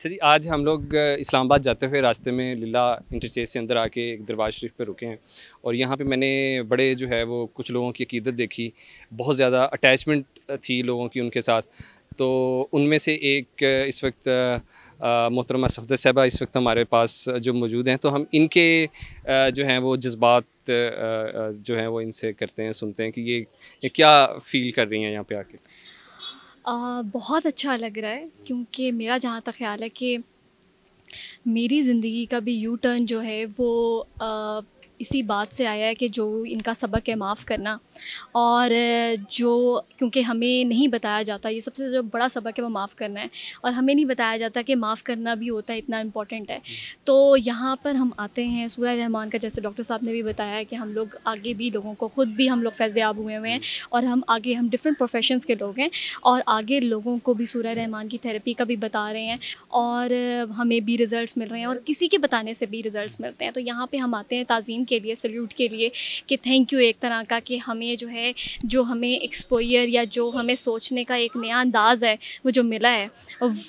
अच्छा जी आज हम लोग इस्लामाबाद जाते हुए रास्ते में लीला इंटरचेज से अंदर आके एक दरबार शरीफ पर रुके हैं और यहाँ पे मैंने बड़े जो है वो कुछ लोगों की अकीदत देखी बहुत ज़्यादा अटैचमेंट थी लोगों की उनके साथ तो उनमें से एक इस वक्त मोहतरमा सफदर साहबा इस वक्त हमारे पास जो मौजूद हैं तो हम इनके जो हैं वो जज्बात जो हैं वो इनसे करते हैं सुनते हैं कि ये, ये क्या फ़ील कर रही हैं यहाँ पे आके आ, बहुत अच्छा लग रहा है क्योंकि मेरा जहाँ तक ख्याल है कि मेरी ज़िंदगी का भी यू टर्न जो है वो आ, इसी बात से आया है कि जो इनका सबक है माफ़ करना और जो क्योंकि हमें नहीं बताया जाता ये सबसे जो बड़ा सबक है वो माफ़ करना है और हमें नहीं बताया जाता कि माफ़ करना भी होता है इतना इम्पॉर्टेंट है तो यहाँ पर हम आते हैं सूर्य रहमान का जैसे डॉक्टर साहब ने भी बताया कि हम लोग आगे भी लोगों को ख़ुद भी हम लोग फैज़याब हुए हुए हैं और हम आगे हम डिफरेंट प्रोफेशंस के लोग हैं और आगे लोगों को भी सूर्य रहमान की थेरेपी का भी बता रहे हैं और हमें भी रिज़ल्ट मिल रहे हैं और किसी के बताने से भी रिज़ल्ट मिलते हैं तो यहाँ पर हम आते हैं तज़ीम के लिए सल्यूट के लिए कि थैंक यू एक तरह का कि हमें जो है जो हमें एक्सपोयर या जो हमें सोचने का एक नया अंदाज़ है वो जो मिला है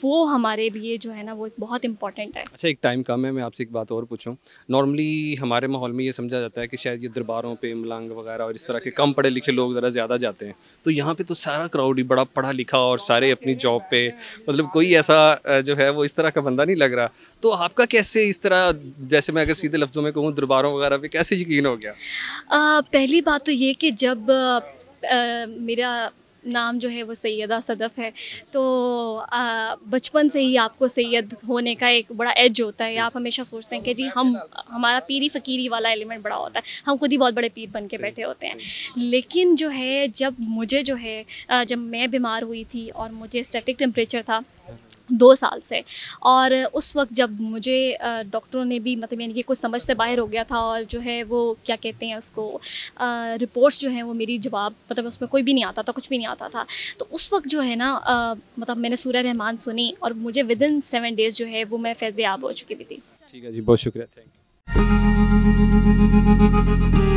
वो हमारे लिए जो है ना वो बहुत इंपॉर्टेंट है अच्छा एक टाइम कम है मैं आपसे एक बात और पूछूँ नॉर्मली हमारे माहौल में ये समझा जाता है कि शायद ये दरबारों पर मलंग वगैरह और इस तरह के कम पढ़े लिखे लोग ज़रा ज़्यादा जाते हैं तो यहाँ पर तो सारा क्राउड ही बड़ा पढ़ा लिखा और सारे अपनी जॉब पर मतलब कोई ऐसा जो है वो इस तरह का बंदा नहीं लग रहा तो आपका कैसे इस तरह जैसे मैं अगर सीधे लफ्ज़ों में कहूँ दरबारों वगैरह पे कैसे यकीन हो गया आ, पहली बात तो ये कि जब आ, मेरा नाम जो है वो सैदा सदफ़ है तो बचपन से ही आपको सैद होने का एक बड़ा एज होता है आप हमेशा सोचते हैं कि जी हम हमारा पीरी फ़कीरी वाला एलिमेंट बड़ा होता है हम खुद ही बहुत बड़े पीर बन के बैठे होते हैं लेकिन जो है जब मुझे जो है जब मैं बीमार हुई थी और मुझे स्टैटिक टेम्परेचर था दो साल से और उस वक्त जब मुझे डॉक्टरों ने भी मतलब यानी कि कुछ समझ से बाहर हो गया था और जो है वो क्या कहते हैं उसको रिपोर्ट्स जो हैं वो मेरी जवाब मतलब उसमें कोई भी नहीं आता था कुछ भी नहीं आता था तो उस वक्त जो है ना मतलब मैंने सूर्य रहमान सुनी और मुझे विद इन सेवन डेज़ जो है वो मैं फैज़ याब हो चुकी भी थी ठीक है जी बहुत शुक्रिया थैंक यू